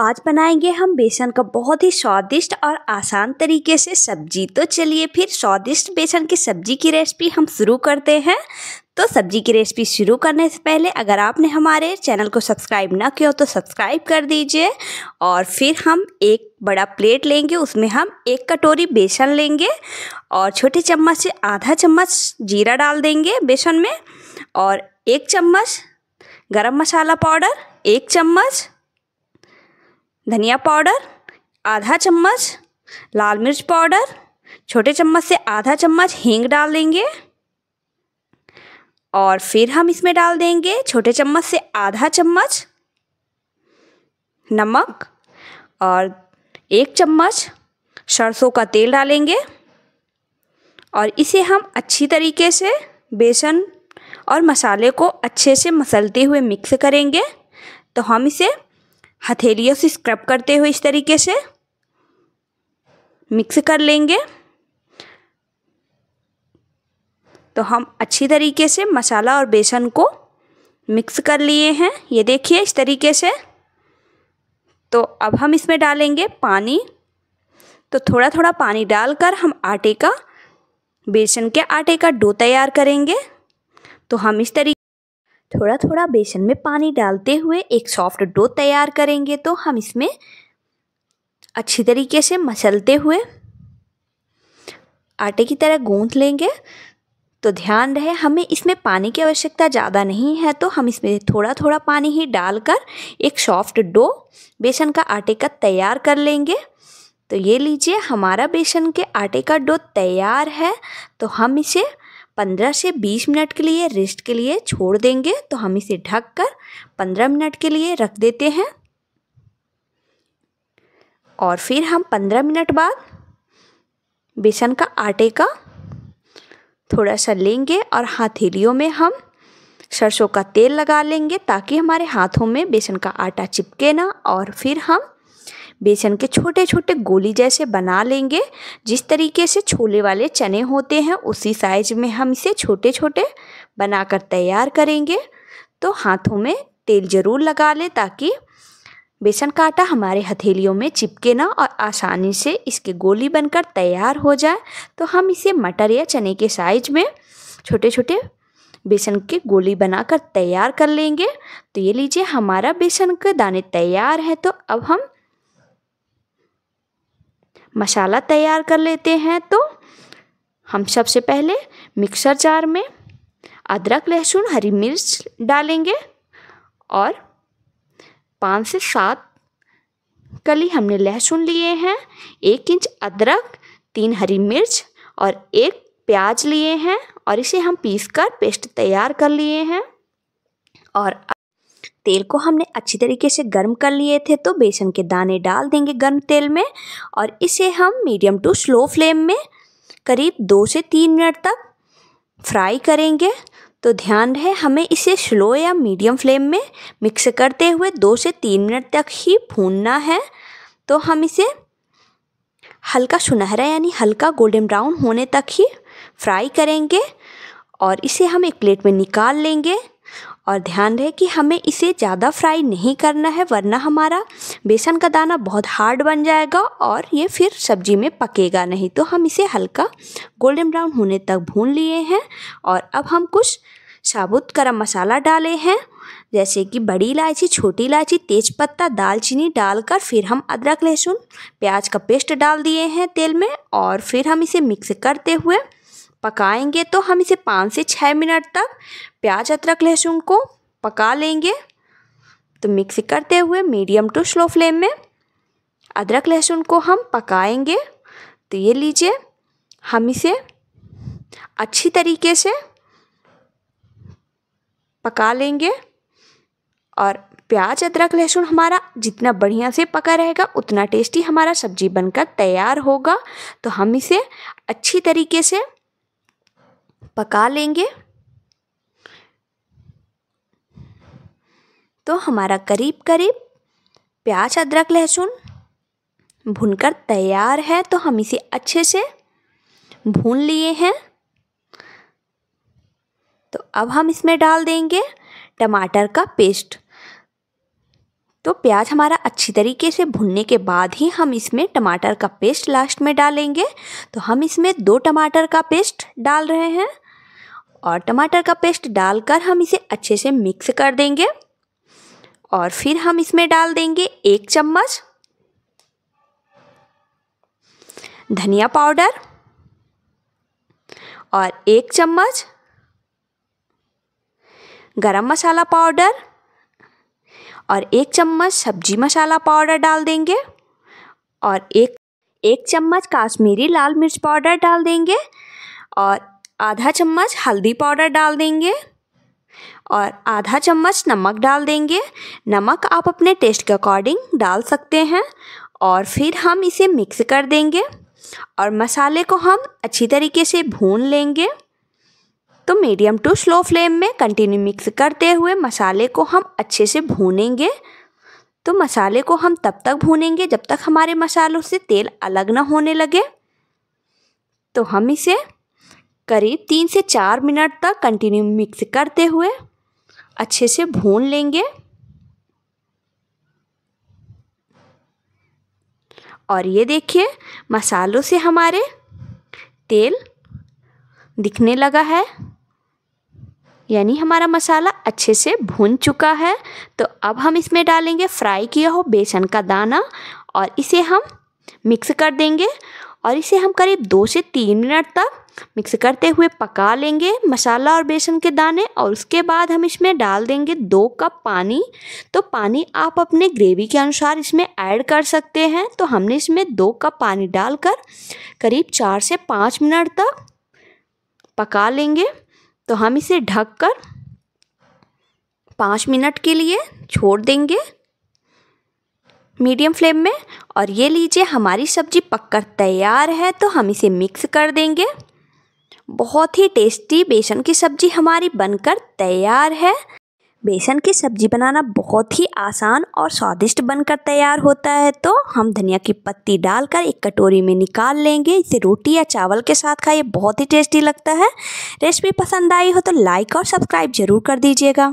आज बनाएंगे हम बेसन का बहुत ही स्वादिष्ट और आसान तरीके से सब्जी तो चलिए फिर स्वादिष्ट बेसन की सब्जी की रेसिपी हम शुरू करते हैं तो सब्जी की रेसिपी शुरू करने से पहले अगर आपने हमारे चैनल को सब्सक्राइब ना किया हो तो सब्सक्राइब कर दीजिए और फिर हम एक बड़ा प्लेट लेंगे उसमें हम एक कटोरी बेसन लेंगे और छोटे चम्मच से आधा चम्मच जीरा डाल देंगे बेसन में और एक चम्मच गरम मसाला पाउडर एक चम्मच धनिया पाउडर आधा चम्मच लाल मिर्च पाउडर छोटे चम्मच से आधा चम्मच हींग डाल देंगे और फिर हम इसमें डाल देंगे छोटे चम्मच से आधा चम्मच नमक और एक चम्मच सरसों का तेल डालेंगे और इसे हम अच्छी तरीके से बेसन और मसाले को अच्छे से मसलते हुए मिक्स करेंगे तो हम इसे हथेलियों से स्क्रब करते हुए इस तरीके से मिक्स कर लेंगे तो हम अच्छी तरीके से मसाला और बेसन को मिक्स कर लिए हैं ये देखिए इस तरीके से तो अब हम इसमें डालेंगे पानी तो थोड़ा थोड़ा पानी डालकर हम आटे का बेसन के आटे का डो तैयार करेंगे तो हम इस तरीके थोड़ा थोड़ा बेसन में पानी डालते हुए एक सॉफ्ट डो तैयार करेंगे तो हम इसमें अच्छी तरीके से मसलते हुए आटे की तरह गूंथ लेंगे तो ध्यान रहे हमें इसमें पानी की आवश्यकता ज़्यादा नहीं है तो हम इसमें थोड़ा थोड़ा पानी ही डालकर एक सॉफ्ट डो बेसन का आटे का तैयार कर लेंगे तो ये लीजिए हमारा बेसन के आटे का डो तैयार है तो हम इसे 15 से 20 मिनट के लिए रेस्ट के लिए छोड़ देंगे तो हम इसे ढक कर पंद्रह मिनट के लिए रख देते हैं और फिर हम पंद्रह मिनट बाद बेसन का आटे का थोड़ा सा लेंगे और हथेलियों में हम सरसों का तेल लगा लेंगे ताकि हमारे हाथों में बेसन का आटा चिपके ना और फिर हम बेसन के छोटे छोटे गोली जैसे बना लेंगे जिस तरीके से छोले वाले चने होते हैं उसी साइज में हम इसे छोटे छोटे बनाकर तैयार करेंगे तो हाथों में तेल ज़रूर लगा लें ताकि बेसन का आटा हमारे हथेलियों में चिपके ना और आसानी से इसके गोली बनकर तैयार हो जाए तो हम इसे मटर या चने के साइज में छोटे छोटे बेसन के गोली बनाकर तैयार कर लेंगे तो ये लीजिए हमारा बेसन के दाने तैयार है तो अब हम मसाला तैयार कर लेते हैं तो हम सबसे पहले मिक्सर जार में अदरक लहसुन हरी मिर्च डालेंगे और पाँच से सात कली हमने लहसुन लिए हैं एक इंच अदरक तीन हरी मिर्च और एक प्याज लिए हैं और इसे हम पीस कर पेस्ट तैयार कर लिए हैं और तेल को हमने अच्छी तरीके से गर्म कर लिए थे तो बेसन के दाने डाल देंगे गर्म तेल में और इसे हम मीडियम टू स्लो फ्लेम में करीब दो से तीन मिनट तक फ्राई करेंगे तो ध्यान रहे हमें इसे स्लो या मीडियम फ्लेम में मिक्स करते हुए दो से तीन मिनट तक ही भूनना है तो हम इसे हल्का सुनहरा यानी हल्का गोल्डन ब्राउन होने तक ही फ्राई करेंगे और इसे हम एक प्लेट में निकाल लेंगे और ध्यान रहे कि हमें इसे ज़्यादा फ्राई नहीं करना है वरना हमारा बेसन का दाना बहुत हार्ड बन जाएगा और ये फिर सब्जी में पकेगा नहीं तो हम इसे हल्का गोल्डन ब्राउन होने तक भून लिए हैं और अब हम कुछ साबुत गर्म मसाला डाले हैं जैसे कि बड़ी इलायची छोटी इलायची तेज़पत्ता दालचीनी डालकर फिर हम अदरक लहसुन प्याज का पेस्ट डाल दिए हैं तेल में और फिर हम इसे मिक्स करते हुए पकाएंगे तो हम इसे पाँच से छः मिनट तक प्याज अदरक लहसुन को पका लेंगे तो मिक्स करते हुए मीडियम टू स्लो फ्लेम में अदरक लहसुन को हम पकाएंगे तो ये लीजिए हम इसे अच्छी तरीके से पका लेंगे और प्याज अदरक लहसुन हमारा जितना बढ़िया से पका रहेगा उतना टेस्टी हमारा सब्जी बनकर तैयार होगा तो हम इसे अच्छी तरीके से पका लेंगे तो हमारा करीब करीब प्याज अदरक लहसुन भुनकर तैयार है तो हम इसे अच्छे से भून लिए हैं तो अब हम इसमें डाल देंगे टमाटर का पेस्ट तो प्याज हमारा अच्छी तरीके से भुनने के बाद ही हम इसमें टमाटर का पेस्ट लास्ट में डालेंगे तो हम इसमें दो टमाटर का पेस्ट डाल रहे हैं और टमाटर का पेस्ट डालकर हम इसे अच्छे से मिक्स कर देंगे और फिर हम इसमें डाल देंगे एक चम्मच धनिया पाउडर और एक चम्मच गरम मसाला पाउडर और एक चम्मच सब्जी मसाला पाउडर डाल देंगे और एक एक चम्मच काश्मीरी लाल मिर्च पाउडर डाल देंगे और आधा चम्मच हल्दी पाउडर डाल देंगे और आधा चम्मच नमक डाल देंगे नमक आप अपने टेस्ट के अकॉर्डिंग डाल सकते हैं और फिर हम इसे मिक्स कर देंगे और मसाले को हम अच्छी तरीके से भून लेंगे तो मीडियम टू स्लो फ्लेम में कंटिन्यू मिक्स करते हुए मसाले को हम अच्छे से भूनेंगे तो मसाले को हम तब तक भूनेंगे जब तक हमारे मसालों से तेल अलग ना होने लगे तो हम इसे करीब तीन से चार मिनट तक कंटिन्यू मिक्स करते हुए अच्छे से भून लेंगे और ये देखिए मसालों से हमारे तेल दिखने लगा है यानी हमारा मसाला अच्छे से भून चुका है तो अब हम इसमें डालेंगे फ्राई किया हो बेसन का दाना और इसे हम मिक्स कर देंगे और इसे हम करीब दो से तीन मिनट तक मिक्स करते हुए पका लेंगे मसाला और बेसन के दाने और उसके बाद हम इसमें डाल देंगे दो कप पानी तो पानी आप अपने ग्रेवी के अनुसार इसमें ऐड कर सकते हैं तो हमने इसमें दो कप पानी डालकर करीब चार से पाँच मिनट तक पका लेंगे तो हम इसे ढक कर पाँच मिनट के लिए छोड़ देंगे मीडियम फ्लेम में और ये लीजिए हमारी सब्ज़ी पककर तैयार है तो हम इसे मिक्स कर देंगे बहुत ही टेस्टी बेसन की सब्ज़ी हमारी बनकर तैयार है बेसन की सब्ज़ी बनाना बहुत ही आसान और स्वादिष्ट बनकर तैयार होता है तो हम धनिया की पत्ती डालकर एक कटोरी में निकाल लेंगे इसे रोटी या चावल के साथ खाइए बहुत ही टेस्टी लगता है रेसिपी पसंद आई हो तो लाइक और सब्सक्राइब ज़रूर कर दीजिएगा